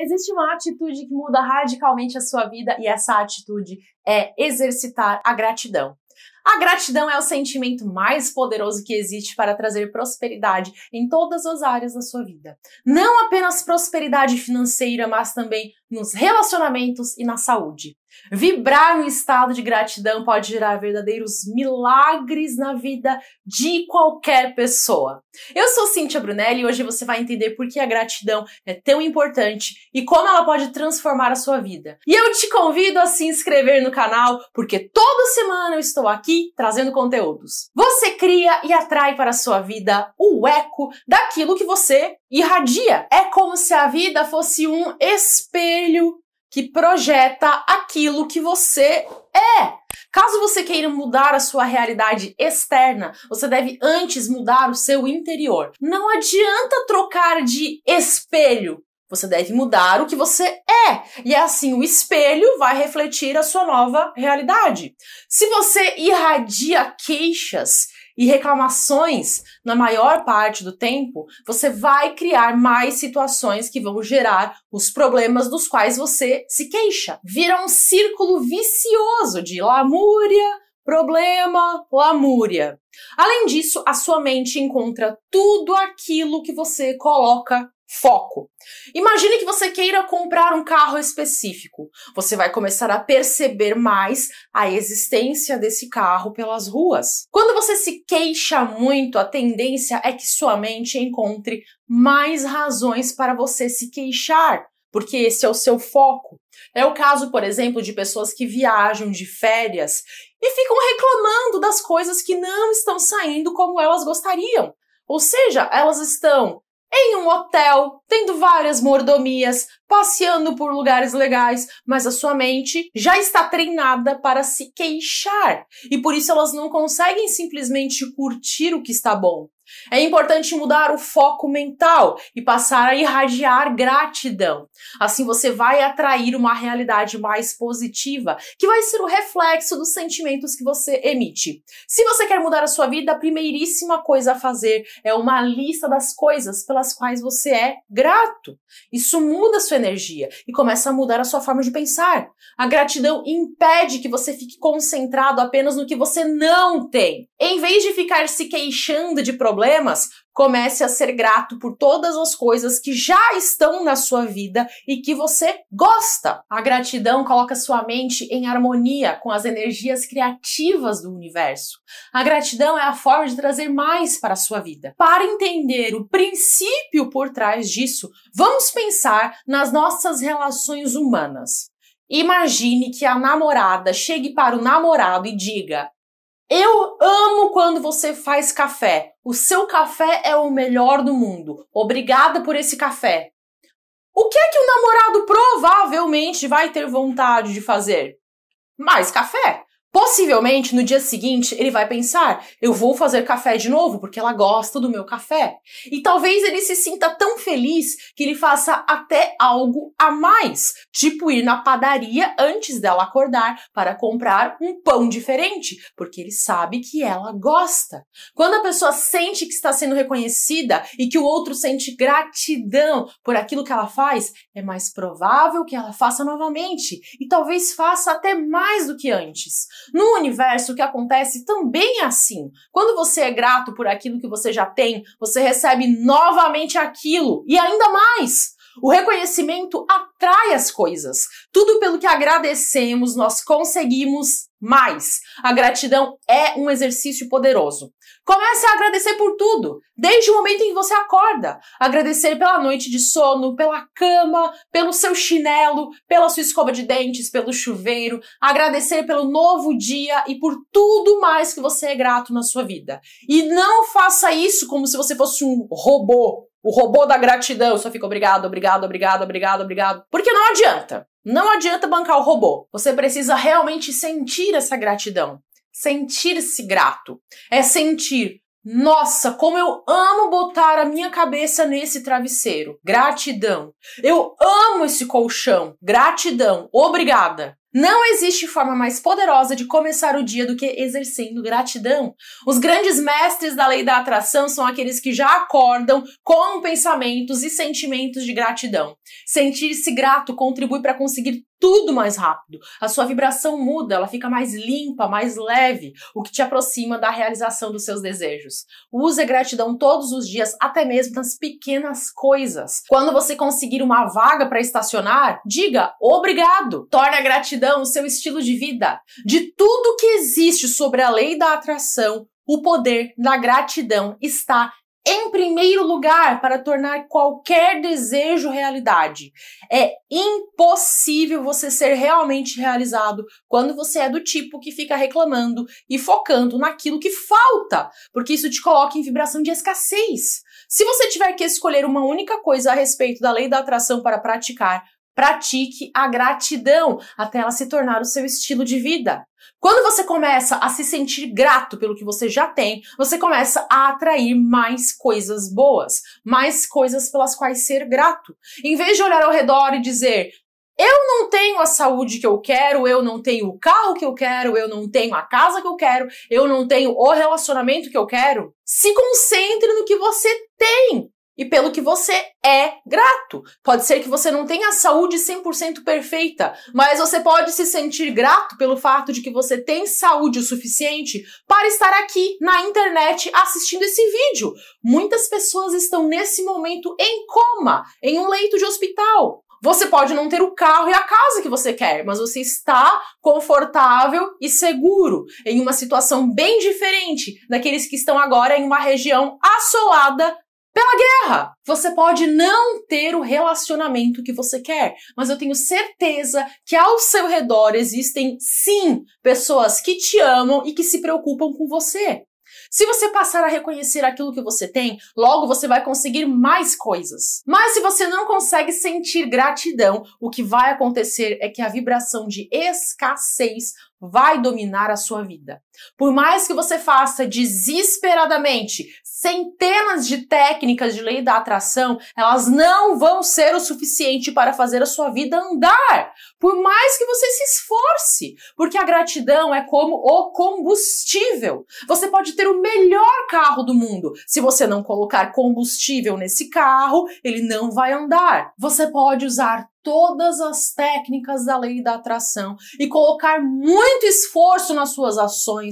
Existe uma atitude que muda radicalmente a sua vida e essa atitude é exercitar a gratidão. A gratidão é o sentimento mais poderoso que existe para trazer prosperidade em todas as áreas da sua vida. Não apenas prosperidade financeira, mas também nos relacionamentos e na saúde. Vibrar um estado de gratidão pode gerar verdadeiros milagres na vida de qualquer pessoa. Eu sou Cintia Brunelli e hoje você vai entender por que a gratidão é tão importante e como ela pode transformar a sua vida. E eu te convido a se inscrever no canal, porque toda semana eu estou aqui aqui trazendo conteúdos. Você cria e atrai para a sua vida o eco daquilo que você irradia. É como se a vida fosse um espelho que projeta aquilo que você é. Caso você queira mudar a sua realidade externa, você deve antes mudar o seu interior. Não adianta trocar de espelho você deve mudar o que você é. E é assim o espelho vai refletir a sua nova realidade. Se você irradia queixas e reclamações na maior parte do tempo, você vai criar mais situações que vão gerar os problemas dos quais você se queixa. Vira um círculo vicioso de lamúria, problema, lamúria. Além disso, a sua mente encontra tudo aquilo que você coloca Foco. Imagine que você queira comprar um carro específico. Você vai começar a perceber mais a existência desse carro pelas ruas. Quando você se queixa muito, a tendência é que sua mente encontre mais razões para você se queixar, porque esse é o seu foco. É o caso, por exemplo, de pessoas que viajam de férias e ficam reclamando das coisas que não estão saindo como elas gostariam. Ou seja, elas estão em um hotel, tendo várias mordomias, passeando por lugares legais, mas a sua mente já está treinada para se queixar e por isso elas não conseguem simplesmente curtir o que está bom. É importante mudar o foco mental e passar a irradiar gratidão. Assim você vai atrair uma realidade mais positiva, que vai ser o reflexo dos sentimentos que você emite. Se você quer mudar a sua vida, a primeiríssima coisa a fazer é uma lista das coisas pelas quais você é grato. Isso muda a sua energia e começa a mudar a sua forma de pensar. A gratidão impede que você fique concentrado apenas no que você não tem. Em vez de ficar se queixando de problemas, problemas, comece a ser grato por todas as coisas que já estão na sua vida e que você gosta. A gratidão coloca sua mente em harmonia com as energias criativas do universo. A gratidão é a forma de trazer mais para a sua vida. Para entender o princípio por trás disso, vamos pensar nas nossas relações humanas. Imagine que a namorada chegue para o namorado e diga: eu amo quando você faz café. O seu café é o melhor do mundo. Obrigada por esse café. O que é que o namorado provavelmente vai ter vontade de fazer? Mais café. Possivelmente no dia seguinte ele vai pensar: eu vou fazer café de novo porque ela gosta do meu café. E talvez ele se sinta tão feliz que ele faça até algo a mais, tipo ir na padaria antes dela acordar para comprar um pão diferente, porque ele sabe que ela gosta. Quando a pessoa sente que está sendo reconhecida e que o outro sente gratidão por aquilo que ela faz, é mais provável que ela faça novamente e talvez faça até mais do que antes. No universo, o que acontece também é assim. Quando você é grato por aquilo que você já tem, você recebe novamente aquilo e ainda mais. O reconhecimento atrai as coisas. Tudo pelo que agradecemos, nós conseguimos mais. A gratidão é um exercício poderoso. Comece a agradecer por tudo, desde o momento em que você acorda. Agradecer pela noite de sono, pela cama, pelo seu chinelo, pela sua escova de dentes, pelo chuveiro. Agradecer pelo novo dia e por tudo mais que você é grato na sua vida. E não faça isso como se você fosse um robô o robô da gratidão só fica obrigado, obrigado, obrigado, obrigado, obrigado. Porque não adianta. Não adianta bancar o robô. Você precisa realmente sentir essa gratidão. Sentir-se grato. É sentir. Nossa, como eu amo botar a minha cabeça nesse travesseiro. Gratidão. Eu amo esse colchão. Gratidão. Obrigada. Não existe forma mais poderosa de começar o dia do que exercendo gratidão. Os grandes mestres da lei da atração são aqueles que já acordam com pensamentos e sentimentos de gratidão. Sentir-se grato contribui para conseguir tudo mais rápido. A sua vibração muda, ela fica mais limpa, mais leve, o que te aproxima da realização dos seus desejos. Use a é gratidão todos os dias, até mesmo nas pequenas coisas. Quando você conseguir uma vaga para estacionar, diga obrigado. Torne a gratidão aptidão, seu estilo de vida, de tudo que existe sobre a lei da atração, o poder da gratidão está em primeiro lugar para tornar qualquer desejo realidade. É impossível você ser realmente realizado quando você é do tipo que fica reclamando e focando naquilo que falta, porque isso te coloca em vibração de escassez. Se você tiver que escolher uma única coisa a respeito da lei da atração para praticar, pratique a gratidão até ela se tornar o seu estilo de vida. Quando você começa a se sentir grato pelo que você já tem, você começa a atrair mais coisas boas, mais coisas pelas quais ser grato. Em vez de olhar ao redor e dizer, eu não tenho a saúde que eu quero, eu não tenho o carro que eu quero, eu não tenho a casa que eu quero, eu não tenho o relacionamento que eu quero. Se concentre no que você tem e pelo que você é grato. Pode ser que você não tenha a saúde 100% perfeita, mas você pode se sentir grato pelo fato de que você tem saúde o suficiente para estar aqui na internet assistindo esse vídeo. Muitas pessoas estão nesse momento em coma, em um leito de hospital. Você pode não ter o carro e a casa que você quer, mas você está confortável e seguro em uma situação bem diferente daqueles que estão agora em uma região assolada pela guerra. Você pode não ter o relacionamento que você quer, mas eu tenho certeza que ao seu redor existem sim pessoas que te amam e que se preocupam com você. Se você passar a reconhecer aquilo que você tem, logo você vai conseguir mais coisas. Mas se você não consegue sentir gratidão, o que vai acontecer é que a vibração de escassez vai dominar a sua vida. Por mais que você faça desesperadamente centenas de técnicas de lei da atração, elas não vão ser o suficiente para fazer a sua vida andar. Por mais que você se esforce, porque a gratidão é como o combustível. Você pode ter o melhor carro do mundo, se você não colocar combustível nesse carro, ele não vai andar. Você pode usar todas as técnicas da lei da atração e colocar muito esforço nas suas ações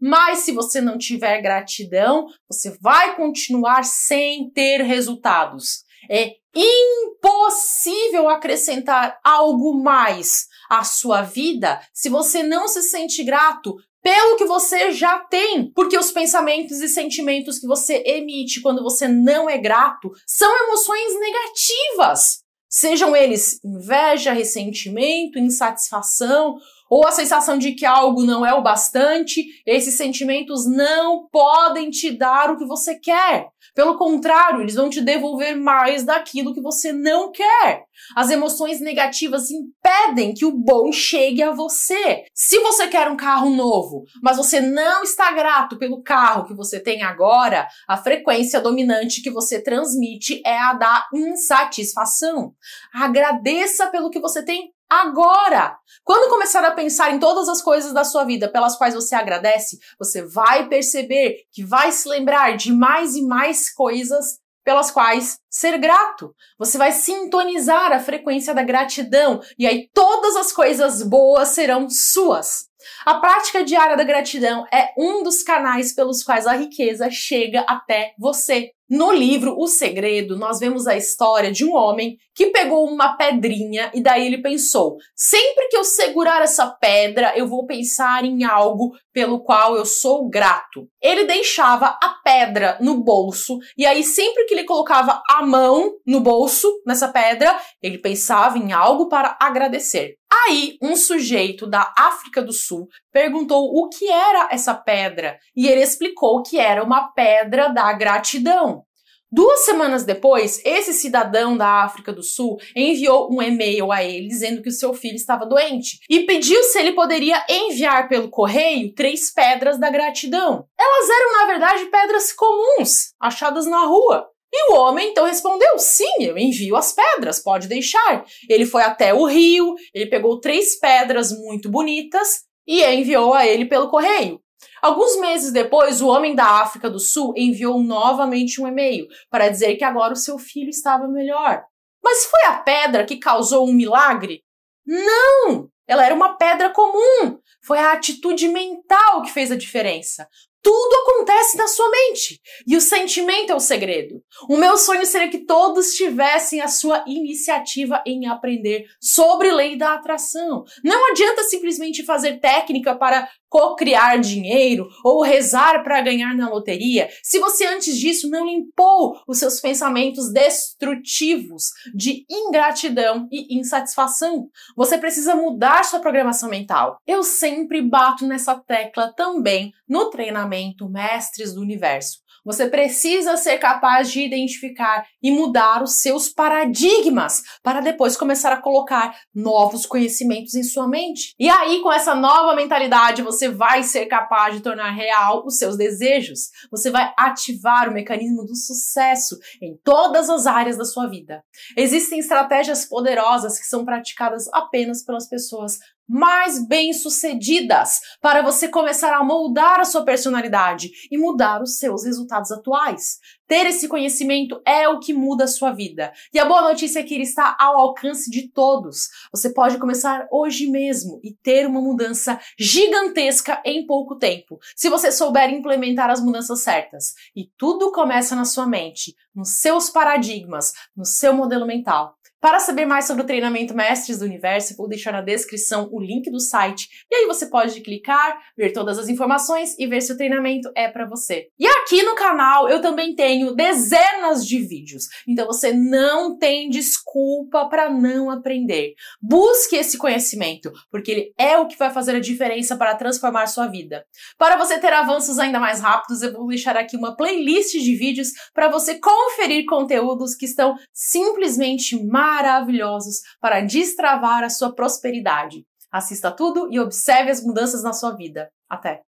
mas se você não tiver gratidão, você vai continuar sem ter resultados. É impossível acrescentar algo mais à sua vida se você não se sente grato pelo que você já tem, porque os pensamentos e sentimentos que você emite quando você não é grato são emoções negativas. Sejam eles inveja, ressentimento, insatisfação ou a sensação de que algo não é o bastante, esses sentimentos não podem te dar o que você quer. Pelo contrário, eles vão te devolver mais daquilo que você não quer. As emoções negativas impedem que o bom chegue a você. Se você quer um carro novo, mas você não está grato pelo carro que você tem agora, a frequência dominante que você transmite é a da insatisfação. Agradeça pelo que você tem agora. Quando começar a pensar em todas as coisas da sua vida pelas quais você agradece, você vai perceber que vai se lembrar de mais e mais coisas pelas quais ser grato. Você vai sintonizar a frequência da gratidão e aí todas as coisas boas serão suas. A prática diária da gratidão é um dos canais pelos quais a riqueza chega até você. No livro O Segredo, nós vemos a história de um homem que pegou uma pedrinha e daí ele pensou: sempre que eu segurar essa pedra, eu vou pensar em algo pelo qual eu sou grato. Ele deixava a pedra no bolso e aí sempre que ele colocava a mão no bolso nessa pedra, ele pensava em algo para agradecer. Aí, um sujeito da África do Sul perguntou o que era essa pedra e ele explicou que era uma pedra da gratidão. Duas semanas depois, esse cidadão da África do Sul enviou um e-mail a ele dizendo que o seu filho estava doente e pediu se ele poderia enviar pelo correio três pedras da gratidão. Elas eram, na verdade, pedras comuns, achadas na rua. E o homem então respondeu: Sim, eu envio as pedras, pode deixar. Ele foi até o rio, ele pegou três pedras muito bonitas e enviou a ele pelo correio. Alguns meses depois, o homem da África do Sul enviou novamente um e-mail para dizer que agora o seu filho estava melhor. Mas foi a pedra que causou um milagre? Não! Ela era uma pedra comum. Foi a atitude mental que fez a diferença. Tudo acontece na sua mente. E o sentimento é o segredo. O meu sonho seria que todos tivessem a sua iniciativa em aprender sobre lei da atração. Não adianta simplesmente fazer técnica para cocriar dinheiro ou rezar para ganhar na loteria, se você antes disso não limpou os seus pensamentos destrutivos de ingratidão e insatisfação, você precisa mudar sua programação mental. Eu sempre bato nessa tecla também no treinamento Mestres do Universo. Você precisa ser capaz de identificar e mudar os seus paradigmas para depois começar a colocar novos conhecimentos em sua mente. E aí, com essa nova mentalidade, você você vai ser capaz de tornar real os seus desejos. Você vai ativar o mecanismo do sucesso em todas as áreas da sua vida. Existem estratégias poderosas que são praticadas apenas pelas pessoas mais bem-sucedidas para você começar a moldar a sua personalidade e mudar os seus resultados atuais. Ter esse conhecimento é o que muda a sua vida. E a boa notícia é que ele está ao alcance de todos. Você pode começar hoje mesmo e ter uma mudança gigantesca em pouco tempo, se você souber implementar as mudanças certas. E tudo começa na sua mente, nos seus paradigmas, no seu modelo mental. Para saber mais sobre o treinamento Mestres do Universo, vou deixar na descrição o link do site. E aí você pode clicar, ver todas as informações e ver se o treinamento é para você. E aqui no canal eu também tenho dezenas de vídeos, então você não tem desculpa para não aprender. Busque esse conhecimento, porque ele é o que vai fazer a diferença para transformar sua vida. Para você ter avanços ainda mais rápidos, eu vou deixar aqui uma playlist de vídeos para você conferir conteúdos que estão simplesmente maravilhosos maravilhosos para destravar a sua prosperidade. Assista tudo e observe as mudanças na sua vida. Até!